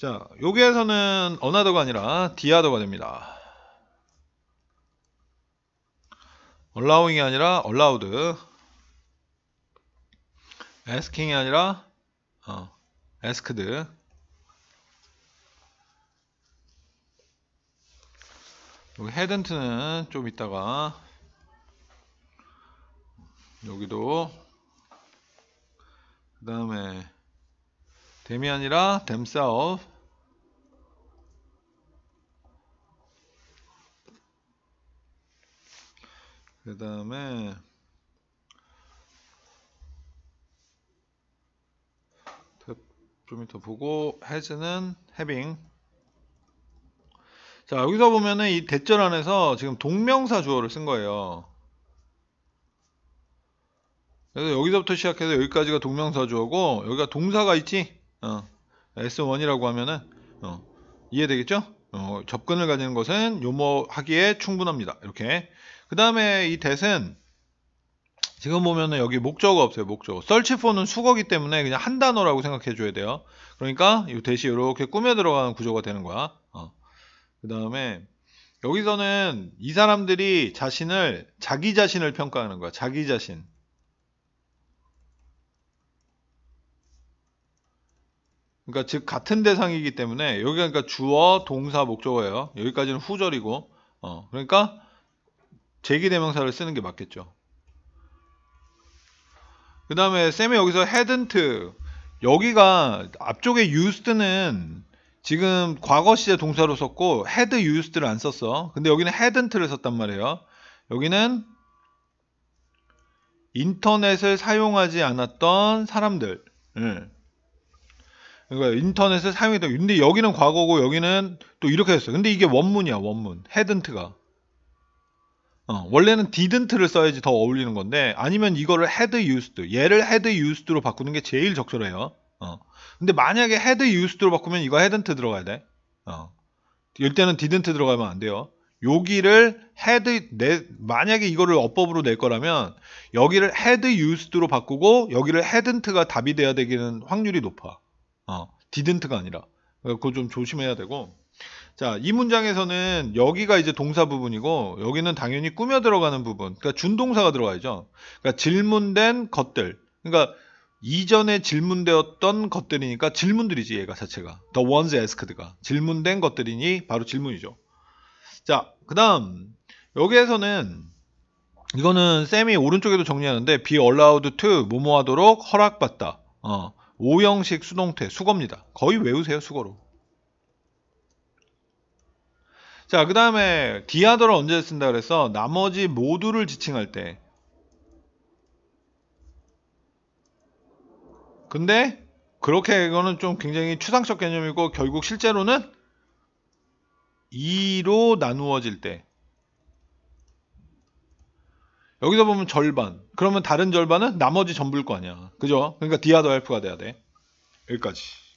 자, 여기에서는 어나더가 아니라 디아더가 됩니다. allowing이 아니라 allowed. asking이 아니라 어, asked. 여기 hadn't는 좀 있다가 여기도 그 다음에 댐이 아니라 themselves 그 다음에 좀 이따 보고 has는 having 자 여기서 보면은 이 대절 안에서 지금 동명사 주어를 쓴 거예요 그래서 여기서부터 시작해서 여기까지가 동명사 주어고 여기가 동사가 있지 어, S1이라고 하면은 어, 이해되겠죠? 어, 접근을 가지는 것은 요모하기에 충분합니다. 이렇게. 그 다음에 이 대은 지금 보면은 여기 목적어 없어요. 목적어. 썰치포는 수거기 때문에 그냥 한 단어라고 생각해 줘야 돼요. 그러니까 이 대시 이렇게 꾸며 들어가는 구조가 되는 거야. 어. 그 다음에 여기서는 이 사람들이 자신을 자기 자신을 평가하는 거야. 자기 자신. 그러니까 즉 같은 대상이기 때문에 여기가 그러니까 주어, 동사, 목적어예요. 여기까지는 후절이고 어, 그러니까 제기대명사를 쓰는 게 맞겠죠. 그 다음에 쌤이 여기서 헤든트 여기가 앞쪽에 유스트는 지금 과거 시제 동사로 썼고 헤드 유스트를 안 썼어. 근데 여기는 헤든트를 썼단 말이에요. 여기는 인터넷을 사용하지 않았던 사람들 응. 예. 그러니까 인터넷에 사용했던 근데 여기는 과거고 여기는 또 이렇게 했어 근데 이게 원문이야 원문 헤든트가 어, 원래는 didn't를 써야지 더 어울리는 건데 아니면 이거를 had used 얘를 had used로 바꾸는 게 제일 적절해요 어. 근데 만약에 had used로 바꾸면 이거 헤든트 들어가야 돼 어. 일단은 didn't 들어가면 안 돼요 여기를 헤드 내 만약에 이거를 어법으로 낼 거라면 여기를 헤드 유스드로 바꾸고 여기를 헤든트가 답이 돼야 되기는 확률이 높아. 어, didn't가 아니라 그거 좀 조심해야 되고 자, 이 문장에서는 여기가 이제 동사 부분이고 여기는 당연히 꾸며 들어가는 부분. 그러니까 준동사가 들어가야죠. 그러니까 질문된 것들. 그러니까 이전에 질문되었던 것들이니까 질문들이지 얘가 자체가. The ones asked가 질문된 것들이니 바로 질문이죠. 자, 그다음 여기에서는 이거는 쌤이 오른쪽에도 정리하는데 be allowed to 뭐뭐 하도록 허락받다. 어. 오형식 수동태 수거입니다. 거의 외우세요 수거로. 자, 그 다음에 디아더를 언제 쓴다 그래서 나머지 모두를 지칭할 때 근데 그렇게 이거는 좀 굉장히 추상적 개념이고 결국 실제로는 2로 나누어질 때 여기서 보면 절반. 그러면 다른 절반은 나머지 전부일 거 아니야. 그죠? 그러니까 디아더 헬프가 돼야 돼. 여기까지.